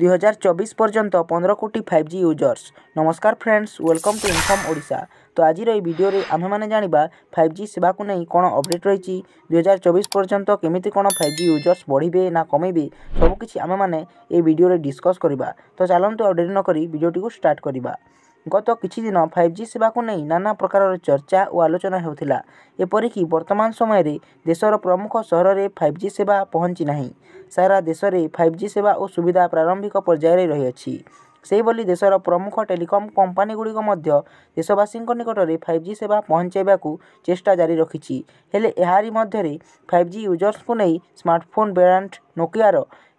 দুই পর্যন্ত পনেরো কোটি ফাইভ জি ইউজর্স নমস্কার friends welcome to inform Odisha তো আজির এই ভিডিওরে আমেমানে জাঁয়া ফাইভ জি সেবাকু নেই কোণ অপডেট রয়েছে দুই হাজার চবিশ পর্যন্ত কেমিতি কোণ ফাইভ জি ইউজর্স বড়বে না কমেবে সবুকিছি আমেমানে এই ভিডিওরে ডিসকস করা তো চালু আউ ডেরি নকি ভিডিওটি স্টার্ট করা ଗତ କିଛି ଦିନ ଫାଇଭ୍ ଜି ସେବାକୁ ନେଇ ନାନା ପ୍ରକାରର ଚର୍ଚ୍ଚା ଓ ଆଲୋଚନା ହେଉଥିଲା ଏପରିକି ବର୍ତ୍ତମାନ ସମୟରେ ଦେଶର ପ୍ରମୁଖ ସହରରେ ଫାଇଭ୍ ଜି ସେବା ପହଞ୍ଚି ନାହିଁ ସାରା ଦେଶରେ ଫାଇଭ୍ ଜି ସେବା ଓ ସୁବିଧା ପ୍ରାରମ୍ଭିକ ପର୍ଯ୍ୟାୟରେ ରହିଅଛି ସେହିଭଳି ଦେଶର ପ୍ରମୁଖ ଟେଲିକମ୍ କମ୍ପାନୀଗୁଡ଼ିକ ମଧ୍ୟ ଦେଶବାସୀଙ୍କ ନିକଟରେ ଫାଇଭ୍ ଜି ସେବା ପହଞ୍ଚାଇବାକୁ ଚେଷ୍ଟା ଜାରି ରଖିଛି ହେଲେ ଏହାରି ମଧ୍ୟରେ ଫାଇଭ୍ ଜି ୟୁଜର୍ସଙ୍କୁ ନେଇ ସ୍ମାର୍ଟଫୋନ୍ ବ୍ରାଣ୍ଡ ନୋକିଆର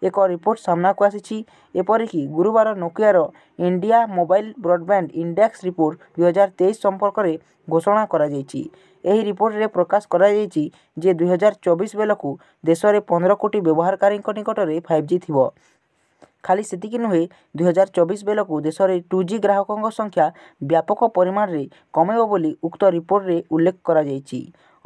ଏକ ରିପୋର୍ଟ ସାମ୍ନାକୁ ଆସିଛି ଏପରିକି ଗୁରୁବାର ନୋକିଆର India mobile broadband index report ଦୁଇହଜାର ତେଇଶ ସମ୍ପର୍କରେ ଘୋଷଣା କରାଯାଇଛି ଏହି ରିପୋର୍ଟରେ ପ୍ରକାଶ କରାଯାଇଛି ଯେ ଦୁଇହଜାର ଚବିଶ ବେଳକୁ ଦେଶରେ ପନ୍ଦର କୋଟି ବ୍ୟବହାରକାରୀଙ୍କ ନିକଟରେ ଫାଇଭ୍ ଜି ଥିବ ଖାଲି ସେତିକି ନୁହେଁ ଦୁଇହଜାର ଚବିଶ ବେଳକୁ ଦେଶରେ ଟୁ ଜି ଗ୍ରାହକଙ୍କ ସଂଖ୍ୟା ବ୍ୟାପକ ପରିମାଣରେ କମିବ ବୋଲି ଉକ୍ତ ରିପୋର୍ଟରେ ଉଲ୍ଲେଖ କରାଯାଇଛି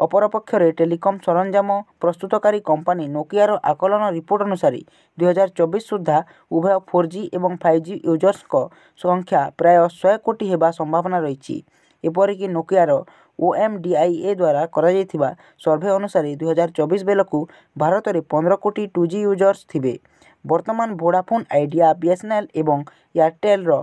ଅପରପକ୍ଷରେ ଟେଲିକମ୍ ସରଞ୍ଜାମ ପ୍ରସ୍ତୁତକାରୀ କମ୍ପାନୀ ନୋକିଆର ଆକଳନ ରିପୋର୍ଟ ଅନୁସାରେ ଦୁଇହଜାର ଚବିଶ ସୁଦ୍ଧା ଉଭୟ ଫୋର୍ ଜି ଏବଂ ଫାଇଭ୍ ଜି ୟୁଜର୍ସଙ୍କ ସଂଖ୍ୟା ପ୍ରାୟ ଶହେ କୋଟି ହେବା ସମ୍ଭାବନା ରହିଛି ଏପରିକି ନୋକିଆର ଓ ଏମ୍ ଡି ଆଇ ଏ ଦ୍ୱାରା କରାଯାଇଥିବା ସର୍ଭେ ଅନୁସାରେ ଦୁଇହଜାର ଚବିଶ ବେଳକୁ ଭାରତରେ ପନ୍ଦର କୋଟି ଟୁ ଜି ୟୁଜର୍ସ ଥିବେ ବର୍ତ୍ତମାନ Vodafone Idea B S N L ଏବଂ ଏୟାରଟେଲ୍ର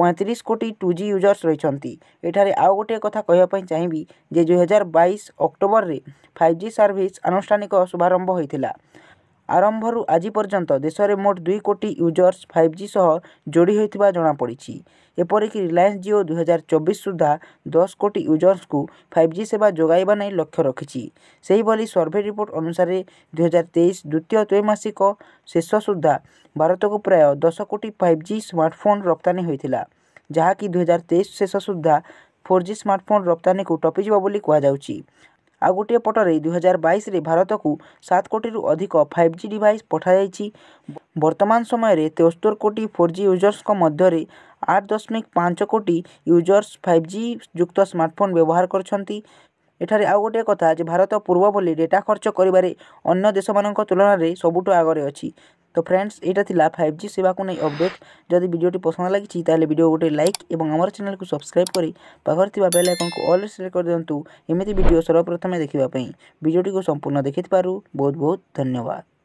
ପଇଁତିରିଶ କୋଟି ଟୁ ଜି ୟୁଜର୍ସ ରହିଛନ୍ତି ଏଠାରେ ଆଉ ଗୋଟିଏ କଥା କହିବା ପାଇଁ ଚାହିଁବି ଯେ ଦୁଇହଜାର ବାଇଶ ଅକ୍ଟୋବରରେ ଫାଇଭ୍ ଜି ସର୍ଭିସ୍ ଆନୁଷ୍ଠାନିକ ଶୁଭାରମ୍ଭ ହୋଇଥିଲା ଆରମ୍ଭରୁ ଆଜି ପର୍ଯ୍ୟନ୍ତ ଦେଶରେ ମୋଟ ଦୁଇ କୋଟି ୟୁଜର୍ସ ଫାଇଭ୍ ଜି ସହ ଯୋଡ଼ି ହୋଇଥିବା ଜଣାପଡ଼ିଛି ଏପରିକି ରିଲାଏନ୍ସ ଜିଓ ଦୁଇହଜାର ଚବିଶ ସୁଦ୍ଧା ଦଶ କୋଟି ୟୁଜର୍ସଙ୍କୁ ଫାଇଭ୍ ଜି ସେବା ଯୋଗାଇବା ନେଇ ଲକ୍ଷ୍ୟ ରଖିଛି ସେହିଭଳି ସର୍ଭେ ରିପୋର୍ଟ ଅନୁସାରେ ଦୁଇହଜାର ତେଇଶ ଦ୍ୱିତୀୟ ତ୍ରୈମାସିକ ଶେଷ ସୁଦ୍ଧା ଭାରତକୁ ପ୍ରାୟ ଦଶ କୋଟି ଫାଇଭ୍ ଜି ସ୍ମାର୍ଟଫୋନ୍ ରପ୍ତାନି ହୋଇଥିଲା ଯାହାକି ଦୁଇହଜାର ତେଇଶ ଶେଷ ସୁଦ୍ଧା ଫୋର୍ ଜି ସ୍ମାର୍ଟଫୋନ୍ ରପ୍ତାନିକୁ ଟପିଯିବ ବୋଲି କୁହାଯାଉଛି ଆଉ ଗୋଟିଏ ପଟରେ ଦୁଇହଜାର ବାଇଶରେ ଭାରତକୁ ସାତ କୋଟିରୁ ଅଧିକ ଫାଇଭ୍ ଜି ଡିଭାଇସ୍ ପଠାଯାଇଛି ବର୍ତ୍ତମାନ ସମୟରେ ତେସ୍ତୋରି କୋଟି ଫୋର୍ ଜି ୟୁଜର୍ସଙ୍କ ମଧ୍ୟରେ ଆଠ ଦଶମିକ ପାଞ୍ଚ କୋଟି ୟୁଜର୍ସ ଫାଇଭ୍ ଜି ଯୁକ୍ତ ସ୍ମାର୍ଟଫୋନ୍ ବ୍ୟବହାର କରୁଛନ୍ତି ଏଠାରେ ଆଉ ଗୋଟିଏ କଥା ଯେ ଭାରତ ପୂର୍ବ ବୋଲି ଡେଟା ଖର୍ଚ୍ଚ କରିବାରେ ଅନ୍ୟ ଦେଶମାନଙ୍କ ତୁଳନାରେ ସବୁଠୁ ଆଗରେ ଅଛି তো ফ্রেন্ডস এটা লা ফাইভ জি সেবাকু নেই অপডেট যদি ভিডিওটি পছন্দ লাগিছি তাহলে ভিডিও গোটে লাইক এবং আমার চ্যানেলকে সবসক্রাইব করে পাখে থাকা বেল আইকনকে অল সিলেক্ট করে দিও এমিতি ভিডিও সর্বপ্রথমে দেখা ভিডিওটি সম্পূর্ণ দেখি থাকার বহুত বহুত ধন্যবাদ